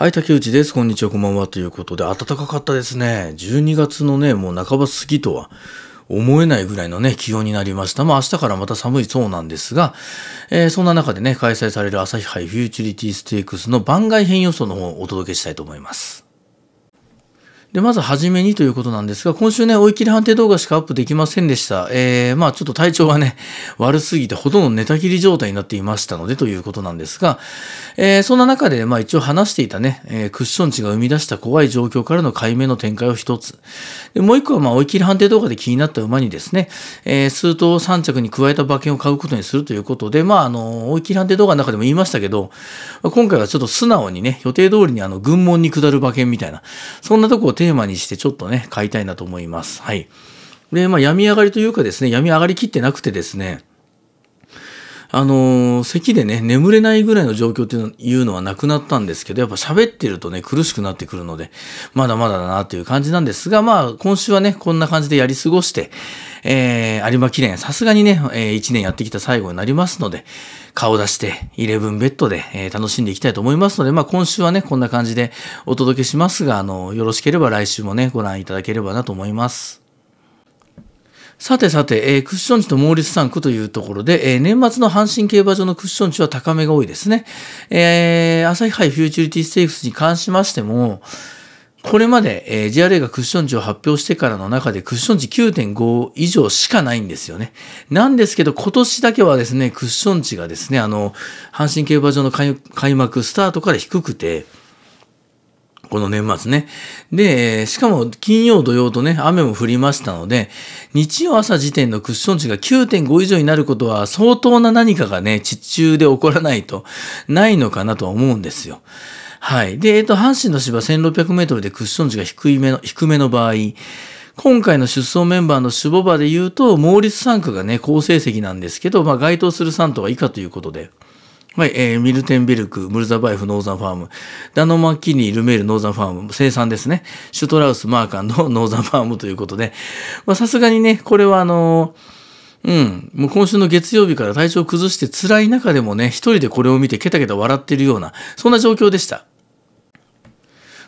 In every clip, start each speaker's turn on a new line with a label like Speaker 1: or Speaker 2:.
Speaker 1: はい、竹内です。こんにちは、こんばんは。ということで、暖かかったですね。12月のね、もう半ば過ぎとは思えないぐらいのね、気温になりました。まあ明日からまた寒いそうなんですが、えー、そんな中でね、開催される朝日杯フューチュリティステークスの番外編予想の方をお届けしたいと思います。で、まずはじめにということなんですが、今週ね、追い切り判定動画しかアップできませんでした。えー、まあちょっと体調がね、悪すぎてほとんど寝たきり状態になっていましたのでということなんですが、えー、そんな中で、まあ一応話していたね、えー、クッション値が生み出した怖い状況からの解明の展開を一つ。で、もう一個は、まあ追い切り判定動画で気になった馬にですね、えー、数頭3着に加えた馬券を買うことにするということで、まああの、追い切り判定動画の中でも言いましたけど、今回はちょっと素直にね、予定通りにあの、軍門に下る馬券みたいな、そんなとこをテーマにしてちょっとね、買いたいなと思います。はい。で、まあ、病み上がりというかですね、病み上がりきってなくてですね、あのー、咳でね、眠れないぐらいの状況っていうのはなくなったんですけど、やっぱ喋ってるとね、苦しくなってくるので、まだまだだなっていう感じなんですが、まあ、今週はね、こんな感じでやり過ごして、えー、有馬記念、さすがにね、えー、1年やってきた最後になりますので、顔出して、イレブンベッドで、えー、楽しんでいきたいと思いますので、まあ今週はね、こんな感じでお届けしますが、あの、よろしければ来週もね、ご覧いただければなと思います。さてさて、えー、クッション値とモーリス3区というところで、えー、年末の阪神競馬場のクッション値は高めが多いですね。えー、朝日イフューチュリティステークスに関しましても、これまで、えー、JRA がクッション値を発表してからの中でクッション値9.5以上しかないんですよね。なんですけど、今年だけはですね、クッション値がですね、あの、阪神競馬場の開幕スタートから低くて、この年末ね。で、しかも金曜、土曜とね、雨も降りましたので、日曜朝時点のクッション値が9.5以上になることは相当な何かがね、地中で起こらないと、ないのかなとは思うんですよ。はい。で、えっと、阪神の芝1600メートルでクッション値が低いめの、低めの場合、今回の出走メンバーの守護場で言うと、モーリス3区がね、好成績なんですけど、まあ該当する3頭は以下ということで。はい、えー、ミルテンベルク、ムルザバイフ、ノーザンファーム、ダノマッキニー、ルメール、ノーザンファーム、生産ですね。シュトラウス、マーカンの ノーザンファームということで、まあさすがにね、これはあのうん。もう今週の月曜日から体調崩して辛い中でもね、一人でこれを見てケタケタ笑ってるような、そんな状況でした。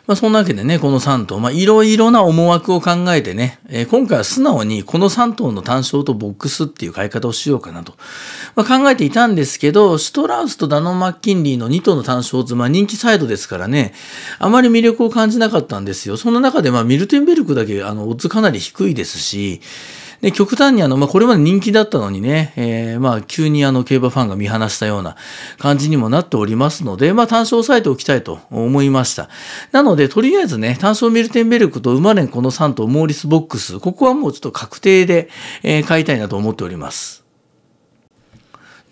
Speaker 1: まあ、そんなわけでね、この3頭、まあ、いろいろな思惑を考えてね、えー、今回は素直にこの3頭の単勝とボックスっていう買い方をしようかなと、まあ、考えていたんですけど、シュトラウスとダノン・マッキンリーの2頭の単勝図、まあ、人気サイドですからね、あまり魅力を感じなかったんですよ。そんな中で、まあ、ミルテンベルクだけ、あの、オッズかなり低いですし、で、極端にあの、まあ、これまで人気だったのにね、えー、まあ、急にあの、競馬ファンが見放したような感じにもなっておりますので、まあ、単勝を抑えておきたいと思いました。なので、とりあえずね、単勝ミルテンベルクと生まれんこの3頭、モーリスボックス、ここはもうちょっと確定で、えー、買いたいなと思っております。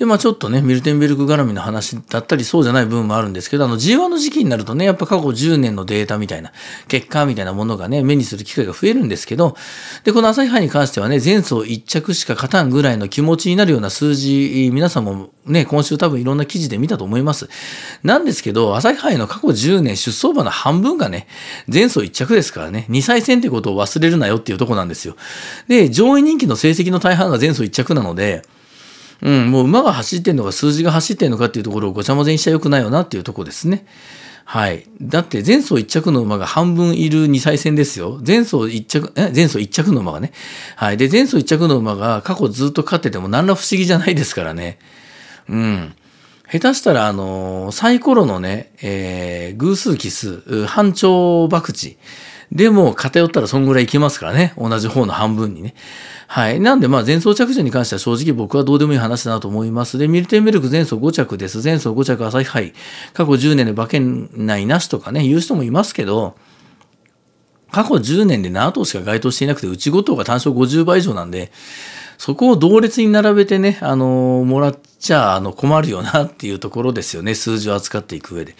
Speaker 1: で、まあちょっとね、ミルテンベルク絡みの話だったり、そうじゃない部分もあるんですけど、あの G1 の時期になるとね、やっぱ過去10年のデータみたいな、結果みたいなものがね、目にする機会が増えるんですけど、で、この朝日杯に関してはね、前走1着しか勝たんぐらいの気持ちになるような数字、皆さんもね、今週多分いろんな記事で見たと思います。なんですけど、朝日杯の過去10年出走馬の半分がね、前走1着ですからね、2歳戦ってことを忘れるなよっていうとこなんですよ。で、上位人気の成績の大半が前走1着なので、うん、もう馬が走ってんのか数字が走ってんのかっていうところをごちゃ混ぜにしちゃよくないよなっていうとこですね。はい。だって前走1着の馬が半分いる2歳戦ですよ。前走1着、え前走1着の馬がね。はい。で、前走1着の馬が過去ずっと勝ってても何ら不思議じゃないですからね。うん。下手したら、あのー、サイコロのね、えー、偶数奇数、半長博打。でも偏ったらそんぐらいいけますからね。同じ方の半分にね。はい。なんで、まあ、前走着順に関しては正直僕はどうでもいい話だなと思います。で、ミルテンベルク前走5着です。前走5着朝日杯。過去10年で馬券内なしとかね、言う人もいますけど、過去10年で7頭しか該当していなくて、うち5頭が単勝50倍以上なんで、そこを同列に並べてね、あのー、もらっちゃあの困るよなっていうところですよね。数字を扱っていく上で。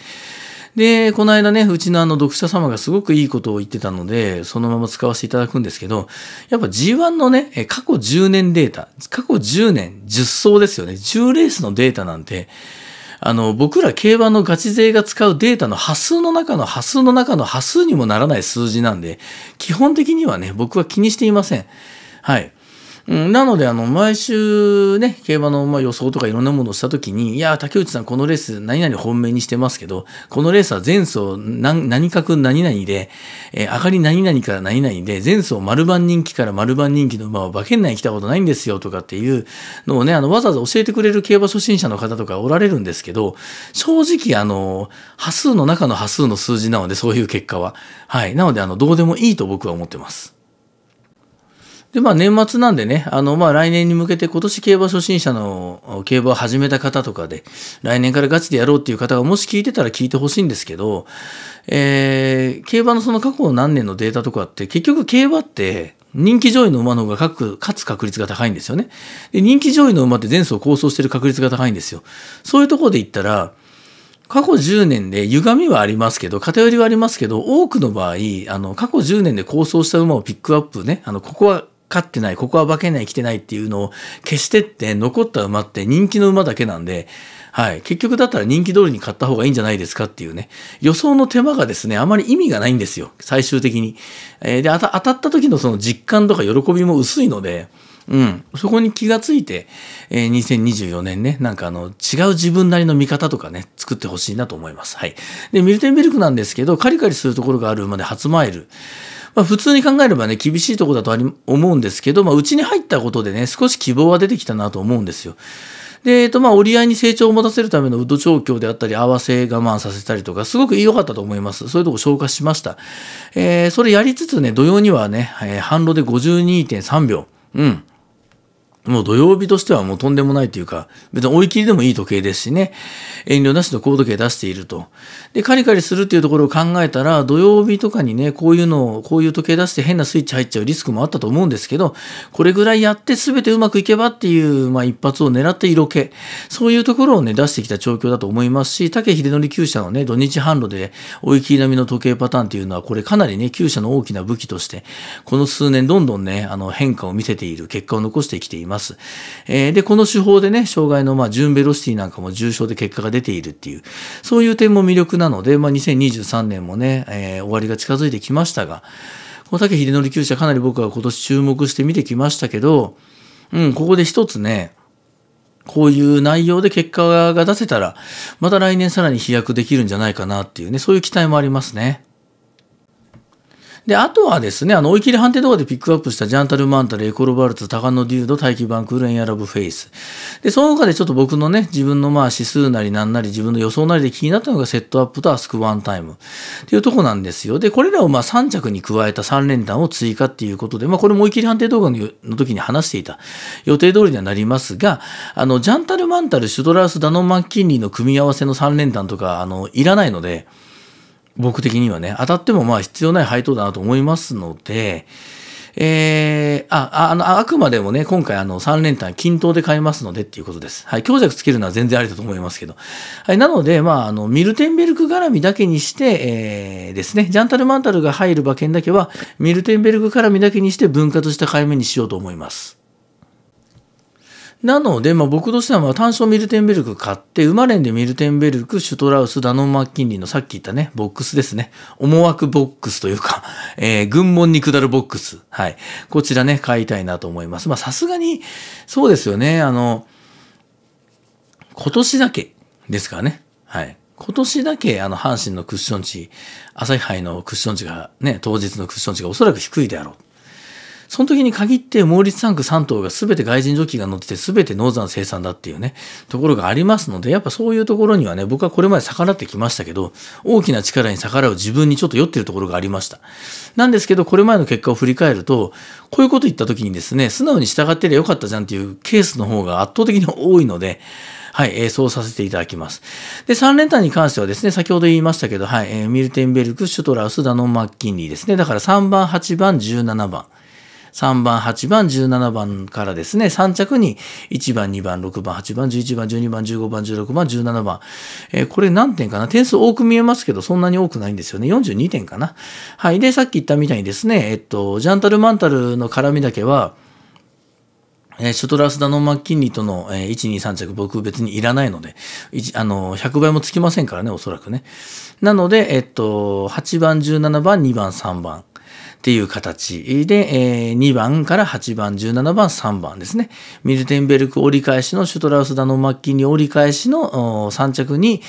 Speaker 1: で、この間ね、うちのあの読者様がすごくいいことを言ってたので、そのまま使わせていただくんですけど、やっぱ G1 のね、過去10年データ、過去10年、10走ですよね、10レースのデータなんて、あの、僕ら競馬のガチ勢が使うデータの波数の中の波数の中の波数にもならない数字なんで、基本的にはね、僕は気にしていません。はい。うん、なのであの毎週ね競馬のま予想とかいろんなものをした時にいや竹内さんこのレース何々本命にしてますけどこのレースは前走何角何々で、えー、上がり何々から何々で前走丸番人気から丸番人気の馬は馬券内に来たことないんですよとかっていうのをねあのわざわざ教えてくれる競馬初心者の方とかおられるんですけど正直あの端数の中の端数の数字なのでそういう結果ははいなのであのどうでもいいと僕は思ってます。で、まあ年末なんでね、あの、まあ来年に向けて今年競馬初心者の競馬を始めた方とかで、来年からガチでやろうっていう方がもし聞いてたら聞いてほしいんですけど、えー、競馬のその過去何年のデータとかって結局競馬って人気上位の馬の方が勝つ確率が高いんですよね。で、人気上位の馬って前走構想してる確率が高いんですよ。そういうところで言ったら、過去10年で歪みはありますけど、偏りはありますけど、多くの場合、あの、過去10年で構想した馬をピックアップね、あの、ここは勝ってない、ここは化けない、来てないっていうのを消してって、残った馬って人気の馬だけなんで、はい。結局だったら人気通りに買った方がいいんじゃないですかっていうね。予想の手間がですね、あまり意味がないんですよ。最終的に。えー、で、当たった時のその実感とか喜びも薄いので、うん。そこに気がついて、えー、2024年ね、なんかあの、違う自分なりの見方とかね、作ってほしいなと思います。はい。で、ミルテンベルクなんですけど、カリカリするところがある馬で初マイル。まあ、普通に考えればね、厳しいとこだと思うんですけど、まあ、うちに入ったことでね、少し希望は出てきたなと思うんですよ。で、えっと、まあ、折り合いに成長を持たせるためのウッド調教であったり、合わせ我慢させたりとか、すごく良かったと思います。そういうとこ消化しました。えー、それやりつつね、土曜にはね、えー、反路で52.3秒。うん。もう土曜日としてはもうとんでもないというか、別に追い切りでもいい時計ですしね、遠慮なしの高度計出していると。で、カリカリするっていうところを考えたら、土曜日とかにね、こういうのを、こういう時計出して変なスイッチ入っちゃうリスクもあったと思うんですけど、これぐらいやって全てうまくいけばっていう、まあ一発を狙って色気、そういうところをね、出してきた状況だと思いますし、竹秀則厩舎のね、土日販路で追い切り並みの時計パターンっていうのは、これかなりね、厩舎の大きな武器として、この数年どんどんね、あの変化を見せている、結果を残してきています。ます。えー、で、この手法でね、障害の、まあ、ベロシティなんかも重症で結果が出ているっていう、そういう点も魅力なので、まあ、2023年もね、えー、終わりが近づいてきましたが、この竹秀則厩者かなり僕は今年注目して見てきましたけど、うん、ここで一つね、こういう内容で結果が出せたら、また来年さらに飛躍できるんじゃないかなっていうね、そういう期待もありますね。で、あとはですね、あの、追い切り判定動画でピックアップしたジャンタルマンタル、エコロバルツ、タカノデュード、大気バンクール、エンアラブフェイス。で、その他でちょっと僕のね、自分のまあ指数なりなんなり、自分の予想なりで気になったのがセットアップとアスクワンタイムっていうとこなんですよ。で、これらをまあ3着に加えた3連単を追加っていうことで、まあこれも追い切り判定動画の時に話していた予定通りにはなりますが、あの、ジャンタルマンタル、シュドラウス、ダノン・マッキンリーの組み合わせの3連単とか、あの、いらないので、僕的にはね、当たってもまあ必要ない配当だなと思いますので、えー、あ、あの、あくまでもね、今回あの、3連単均等で買えますのでっていうことです。はい。強弱つけるのは全然ありだと思いますけど。はい。なので、まあ、あの、ミルテンベルク絡みだけにして、えー、ですね、ジャンタルマンタルが入る馬券だけは、ミルテンベルク絡みだけにして分割した買い目にしようと思います。なので、まあ、僕としては、ま単勝ミルテンベルク買って、生まれんでミルテンベルク、シュトラウス、ダノン・マッキンリーのさっき言ったね、ボックスですね。思惑ボックスというか、えー、軍門に下るボックス。はい。こちらね、買いたいなと思います。まさすがに、そうですよね。あの、今年だけですからね。はい。今年だけ、あの、阪神のクッション値、朝日杯のクッション値が、ね、当日のクッション値がおそらく低いであろう。その時に限ってモーリスタンク3頭が全て外人ジョッキーが乗ってて全てノーザン生産だっていうね、ところがありますので、やっぱそういうところにはね、僕はこれまで逆らってきましたけど、大きな力に逆らう自分にちょっと酔ってるところがありました。なんですけど、これまでの結果を振り返ると、こういうこと言った時にですね、素直に従ってりゃよかったじゃんっていうケースの方が圧倒的に多いので、はい、えー、そうさせていただきます。で、3連単に関してはですね、先ほど言いましたけど、はい、えー、ミルテンベルク、シュトラウス、ダノン・マッキンリーですね。だから3番、8番、17番。3番、8番、17番からですね、3着に1番、2番、6番、8番、11番、12番、15番、16番、17番。えー、これ何点かな点数多く見えますけど、そんなに多くないんですよね。42点かな。はい。で、さっき言ったみたいにですね、えっと、ジャンタルマンタルの絡みだけは、えシュトラスダノン・マッキンリとの、えー、1、2、3着僕別にいらないので、あの、100倍もつきませんからね、おそらくね。なので、えっと、8番、17番、2番、3番。っていう形で、えー、2番から8番、17番、3番ですね。ミルテンベルク折り返しのシュトラウスダノマッキーに折り返しの3着に、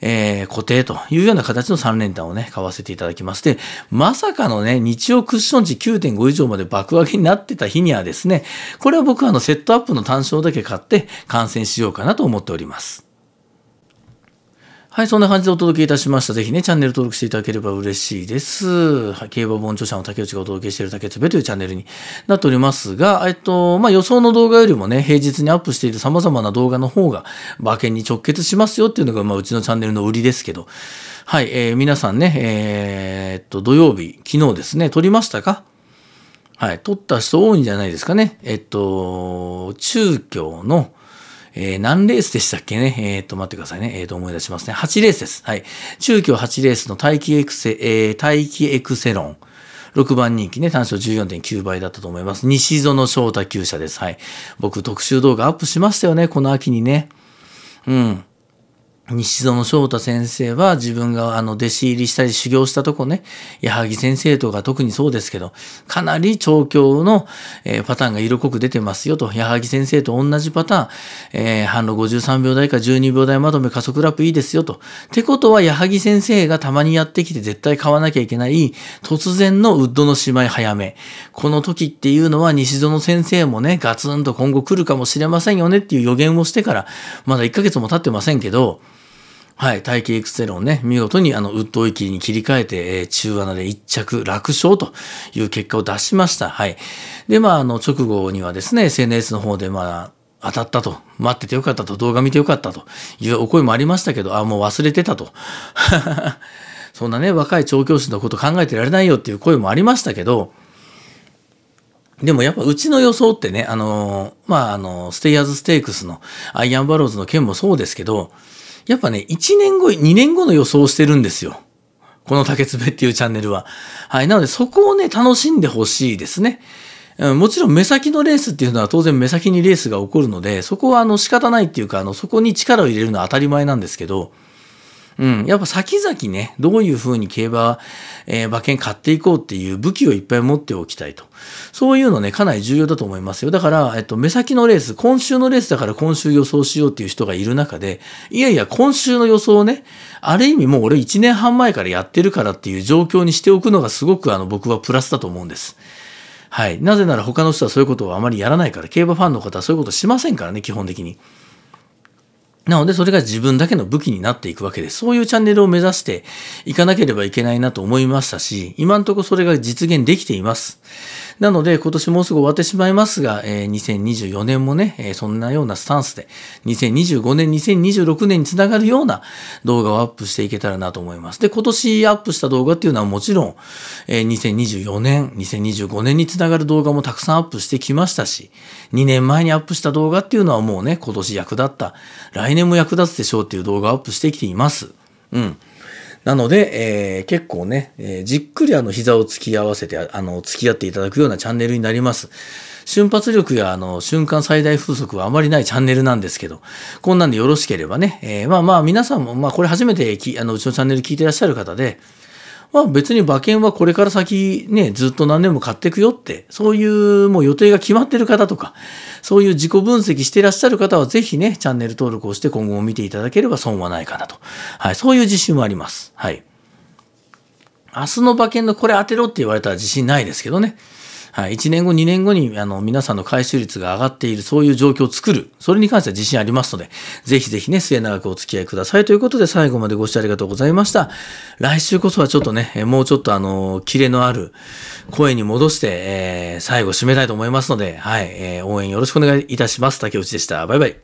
Speaker 1: えー、固定というような形の3連単をね、買わせていただきまして、まさかのね、日曜クッション値9.5以上まで爆上げになってた日にはですね、これは僕はあのセットアップの単勝だけ買って観戦しようかなと思っております。はい、そんな感じでお届けいたしました。ぜひね、チャンネル登録していただければ嬉しいです。はい、競馬本著者の竹内がお届けしている竹つべというチャンネルになっておりますが、えっと、まあ、予想の動画よりもね、平日にアップしている様々な動画の方が馬券に直結しますよっていうのが、まあ、うちのチャンネルの売りですけど、はい、えー、皆さんね、えー、っと、土曜日、昨日ですね、撮りましたかはい、撮った人多いんじゃないですかね。えっと、中京の、えー、何レースでしたっけねえっ、と、待ってくださいね。えっ、と、思い出しますね。8レースです。はい。中京8レースの待機エクセ、え待機エクセロン。6番人気ね、単勝14.9倍だったと思います。西園翔太厩舎です。はい。僕、特集動画アップしましたよね、この秋にね。うん。西園翔太先生は自分があの弟子入りしたり修行したとこね、矢作先生とか特にそうですけど、かなり調教の、えパターンが色濃く出てますよと、矢作先生と同じパターン、えー、反路53秒台か12秒台まとめ加速ラップいいですよと。ってことは矢作先生がたまにやってきて絶対買わなきゃいけない突然のウッドのしまい早め。この時っていうのは西園先生もね、ガツンと今後来るかもしれませんよねっていう予言をしてから、まだ1ヶ月も経ってませんけど、はい、大気エクステロンね、見事にあのウッドウイキリに切り替えて、えー、中穴で1着楽勝という結果を出しました。はい。で、まあ、あの、直後にはですね、SNS の方で、まあ、当たったと、待っててよかったと、動画見てよかったというお声もありましたけど、あ、もう忘れてたと。そんなね、若い調教師のこと考えてられないよっていう声もありましたけど、でもやっぱうちの予想ってね、あのまあ、あの、ステイヤーズステークスのアイアンバローズの件もそうですけど、やっぱね、1年後、2年後の予想をしてるんですよ。この竹つべっていうチャンネルは。はい。なので、そこをね、楽しんでほしいですね。もちろん目先のレースっていうのは当然目先にレースが起こるので、そこはあの仕方ないっていうか、あのそこに力を入れるのは当たり前なんですけど、うん、やっぱ先々ね、どういうふうに競馬、えー、馬券買っていこうっていう武器をいっぱい持っておきたいと。そういうのね、かなり重要だと思いますよ。だから、えっと、目先のレース、今週のレースだから今週予想しようっていう人がいる中で、いやいや、今週の予想をね、ある意味もう俺1年半前からやってるからっていう状況にしておくのがすごくあの僕はプラスだと思うんです。はい。なぜなら他の人はそういうことをあまりやらないから、競馬ファンの方はそういうことしませんからね、基本的に。なので、それが自分だけの武器になっていくわけで、そういうチャンネルを目指していかなければいけないなと思いましたし、今んとこそれが実現できています。なので、今年もうすぐ終わってしまいますが、えー、2024年もね、えー、そんなようなスタンスで、2025年、2026年につながるような動画をアップしていけたらなと思います。で、今年アップした動画っていうのはもちろん、えー、2024年、2025年につながる動画もたくさんアップしてきましたし、2年前にアップした動画っていうのはもうね、今年役立った、来年も役立つでしょうっていう動画をアップしてきています。うん。なので、えー、結構ね、えー、じっくりあの膝を突き合わせて、あの、付き合っていただくようなチャンネルになります。瞬発力やあの瞬間最大風速はあまりないチャンネルなんですけど、こんなんでよろしければね、えー、まあまあ皆さんも、まあこれ初めてきあのうちのチャンネル聞いてらっしゃる方で、まあ別に馬券はこれから先ね、ずっと何年も買っていくよって、そういうもう予定が決まってる方とか、そういう自己分析していらっしゃる方はぜひね、チャンネル登録をして今後も見ていただければ損はないかなと。はい、そういう自信はあります。はい。明日の馬券のこれ当てろって言われたら自信ないですけどね。はい、1年後、2年後にあの皆さんの回収率が上がっている、そういう状況を作る、それに関しては自信ありますので、ぜひぜひね、末永くお付き合いくださいということで、最後までご視聴ありがとうございました。来週こそはちょっとね、もうちょっとあの、キレのある声に戻して、えー、最後締めたいと思いますので、はい、えー、応援よろしくお願いいたします。竹内でした。バイバイ。